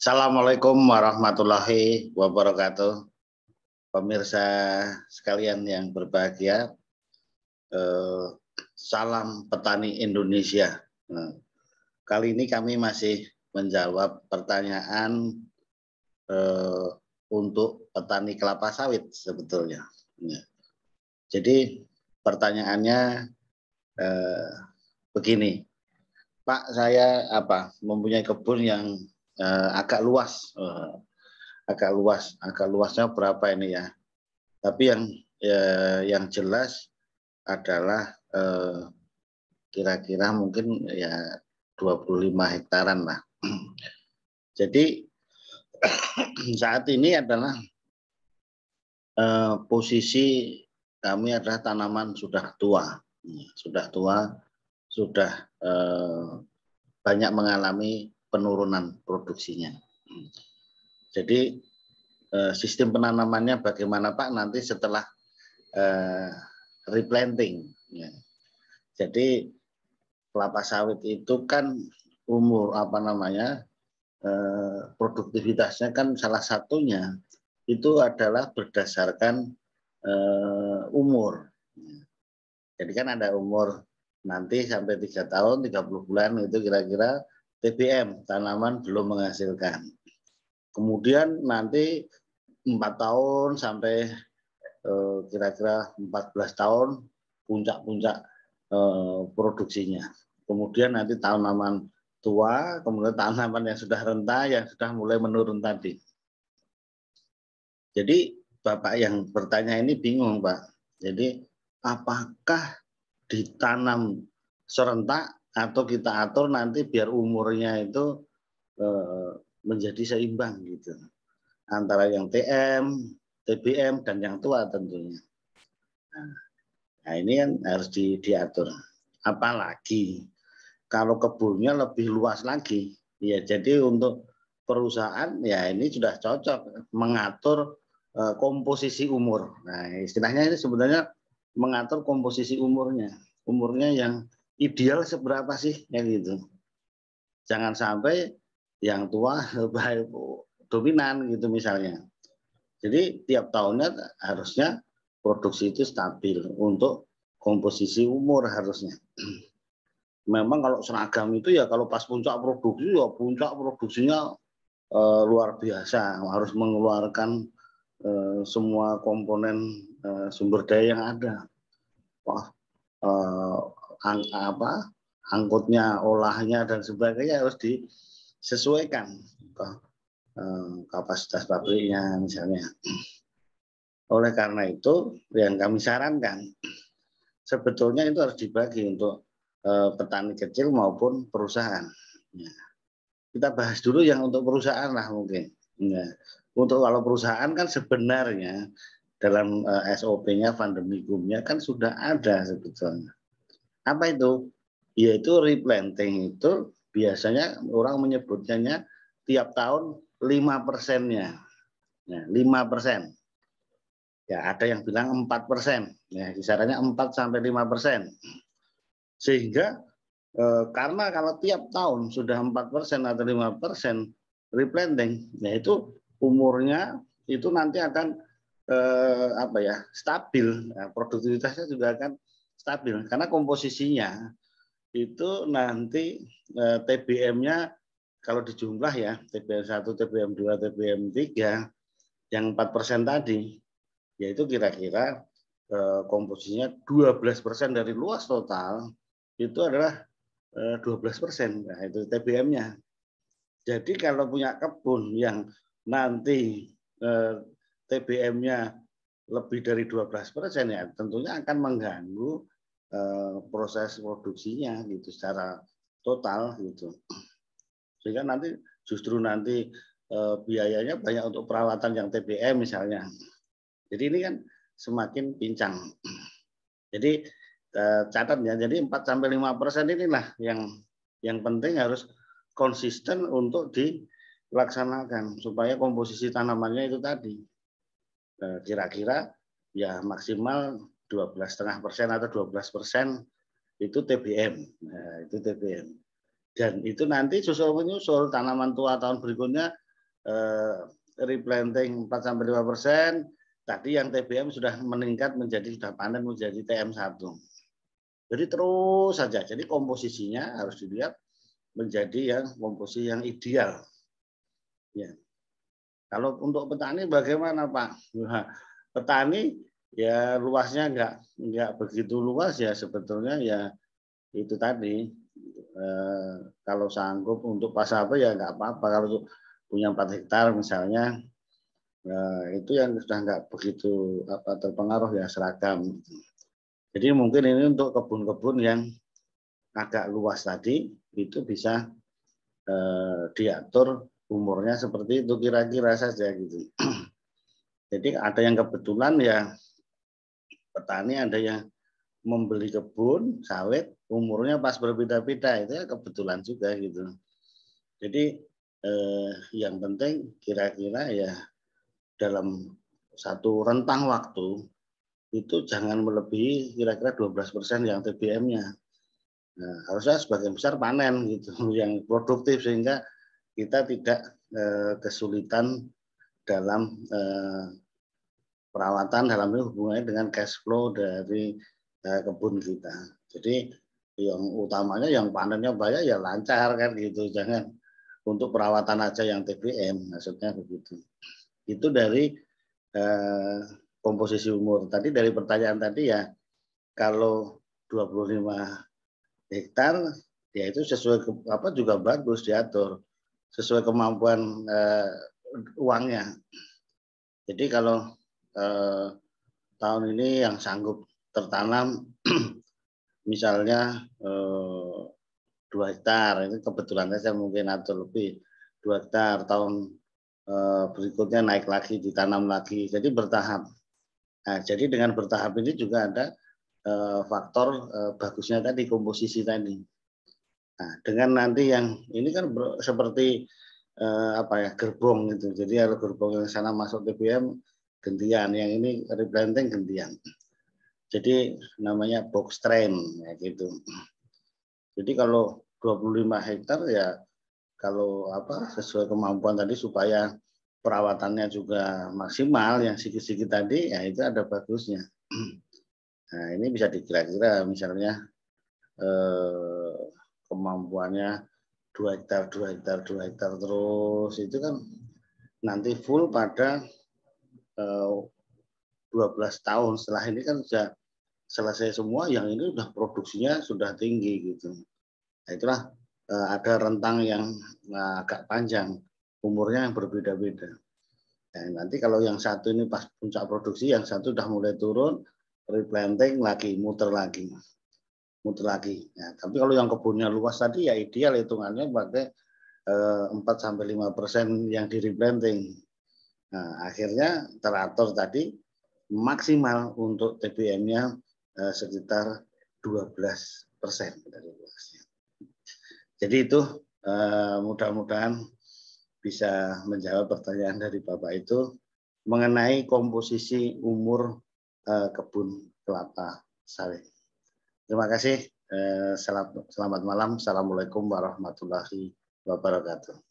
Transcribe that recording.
Assalamualaikum warahmatullahi wabarakatuh. Pemirsa sekalian yang berbahagia, eh, salam petani Indonesia. Nah, kali ini kami masih menjawab pertanyaan eh, untuk petani kelapa sawit sebetulnya. Ya. jadi pertanyaannya eh, begini, Pak saya apa mempunyai kebun yang uh, agak luas, uh, agak luas, agak luasnya berapa ini ya? Tapi yang eh, yang jelas adalah kira-kira uh, mungkin ya 25 hektaran lah. Jadi saat ini adalah uh, posisi kami adalah tanaman sudah tua, sudah tua, sudah eh, banyak mengalami penurunan produksinya. Jadi eh, sistem penanamannya bagaimana Pak nanti setelah eh, replanting. Ya. Jadi kelapa sawit itu kan umur apa namanya eh, produktivitasnya kan salah satunya itu adalah berdasarkan umur. Jadi kan ada umur nanti sampai tiga tahun, 30 bulan itu kira-kira TBM tanaman belum menghasilkan. Kemudian nanti 4 tahun sampai eh, kira-kira eh, 14 tahun puncak-puncak eh, produksinya. Kemudian nanti tanaman tua, kemudian tanaman yang sudah rentah, yang sudah mulai menurun tadi. Jadi Bapak yang bertanya ini bingung, Pak. Jadi apakah ditanam serentak atau kita atur nanti biar umurnya itu eh, menjadi seimbang gitu antara yang TM, TBM dan yang tua tentunya. Nah, nah ini yang harus di, diatur. Apalagi kalau kebunnya lebih luas lagi, ya jadi untuk perusahaan ya ini sudah cocok mengatur eh, komposisi umur. Nah istilahnya ini sebenarnya mengatur komposisi umurnya, umurnya yang ideal seberapa sih yang itu? Jangan sampai yang tua dominan gitu misalnya. Jadi tiap tahunnya harusnya produksi itu stabil untuk komposisi umur harusnya. Memang kalau seragam itu ya kalau pas puncak produksi ya puncak produksinya e, luar biasa harus mengeluarkan e, semua komponen e, sumber daya yang ada. Wah, e, ang, apa angkutnya, olahnya dan sebagainya harus disesuaikan eh, kapasitas pabriknya misalnya. Oleh karena itu yang kami sarankan sebetulnya itu harus dibagi untuk eh, petani kecil maupun perusahaan. Ya. Kita bahas dulu yang untuk perusahaan lah mungkin. Ya. Untuk kalau perusahaan kan sebenarnya dalam eh, SOP-nya, pandemikumnya kan sudah ada sebetulnya. Apa itu? Yaitu replanting itu biasanya orang menyebutkannya tiap tahun 5 persennya. Ya, 5 persen. Ya, ada yang bilang 4 persen. Ya, kisarannya 4 sampai 5 persen. Sehingga eh, karena kalau tiap tahun sudah 4 persen atau 5 persen replanting, ya itu umurnya itu nanti akan eh, apa ya stabil, ya, produktivitasnya juga akan stabil karena komposisinya itu nanti eh, TBM-nya kalau dijumlah ya TBM 1, TBM 2, TBM 3 yang 4 persen tadi yaitu kira-kira eh, komposisinya 12 persen dari luas total itu adalah eh, 12 persen nah, itu TBM-nya jadi kalau punya kebun yang nanti eh, TBM-nya lebih dari 12 persen ya tentunya akan mengganggu eh, proses produksinya gitu secara total gitu sehingga nanti justru nanti eh, biayanya banyak untuk peralatan yang TBM misalnya jadi ini kan semakin pincang jadi catatnya eh, catat ya jadi 4 sampai 5 persen inilah yang yang penting harus konsisten untuk dilaksanakan supaya komposisi tanamannya itu tadi Eh, kira-kira ya maksimal 12,5 persen atau 12 persen itu TBM. Nah, itu TBM. Dan itu nanti susul menyusul tanaman tua tahun berikutnya eh, replanting 4 sampai 5 persen. Tadi yang TBM sudah meningkat menjadi sudah panen menjadi TM1. Jadi terus saja. Jadi komposisinya harus dilihat menjadi yang komposisi yang ideal. Ya. Kalau untuk petani bagaimana Pak? Nah, petani ya luasnya nggak nggak begitu luas ya sebetulnya ya itu tadi eh, kalau sanggup untuk pasar apa ya nggak apa-apa kalau punya 4 hektar misalnya eh, itu yang sudah nggak begitu apa terpengaruh ya seragam. Jadi mungkin ini untuk kebun-kebun yang agak luas tadi itu bisa eh, diatur umurnya seperti itu kira-kira saja gitu. Jadi ada yang kebetulan ya petani ada yang membeli kebun sawit umurnya pas berbeda-beda itu ya kebetulan juga gitu. Jadi eh, yang penting kira-kira ya dalam satu rentang waktu itu jangan melebihi kira-kira 12% yang TBM-nya. Nah, harusnya sebagian besar panen gitu yang produktif sehingga kita tidak eh, kesulitan dalam eh, peralatan dalam hubungannya dengan cash flow dari eh, kebun kita. Jadi yang utamanya yang panennya banyak ya lancar kan gitu, jangan untuk perawatan aja yang TBM maksudnya begitu. Itu dari eh, komposisi umur. Tadi dari pertanyaan tadi ya kalau 25 hektar ya itu sesuai apa juga bagus diatur sesuai kemampuan uh, uangnya. Jadi kalau uh, tahun ini yang sanggup tertanam misalnya eh, dua uh, hektar itu kebetulan saya mungkin atau lebih dua hektar tahun uh, berikutnya naik lagi ditanam lagi jadi bertahap nah, jadi dengan bertahap ini juga ada uh, faktor uh, bagusnya tadi komposisi tadi Nah, dengan nanti yang ini kan seperti eh, apa ya gerbong itu, Jadi kalau gerbong yang sana masuk TBM gantian, yang ini replanting gantian. Jadi namanya box train ya gitu. Jadi kalau 25 hektar ya kalau apa sesuai kemampuan tadi supaya perawatannya juga maksimal yang sikit-sikit tadi ya itu ada bagusnya. Nah, ini bisa dikira-kira misalnya eh, kemampuannya dua hektar dua hektar dua hektar terus itu kan nanti full pada uh, eh, 12 tahun setelah ini kan sudah selesai semua yang ini sudah produksinya sudah tinggi gitu nah, itulah uh, ada rentang yang uh, agak panjang umurnya yang berbeda-beda nah, nanti kalau yang satu ini pas puncak produksi yang satu sudah mulai turun replanting lagi muter lagi muter lagi. Ya, tapi kalau yang kebunnya luas tadi ya ideal hitungannya pakai eh, empat sampai lima persen yang di replanting. Nah, akhirnya teratur tadi maksimal untuk TBM-nya eh, sekitar 12 persen dari luasnya. Jadi itu eh, mudah-mudahan bisa menjawab pertanyaan dari Bapak itu mengenai komposisi umur eh, kebun kelapa sawit. Terima kasih. Eh, selamat malam. Assalamualaikum warahmatullahi wabarakatuh.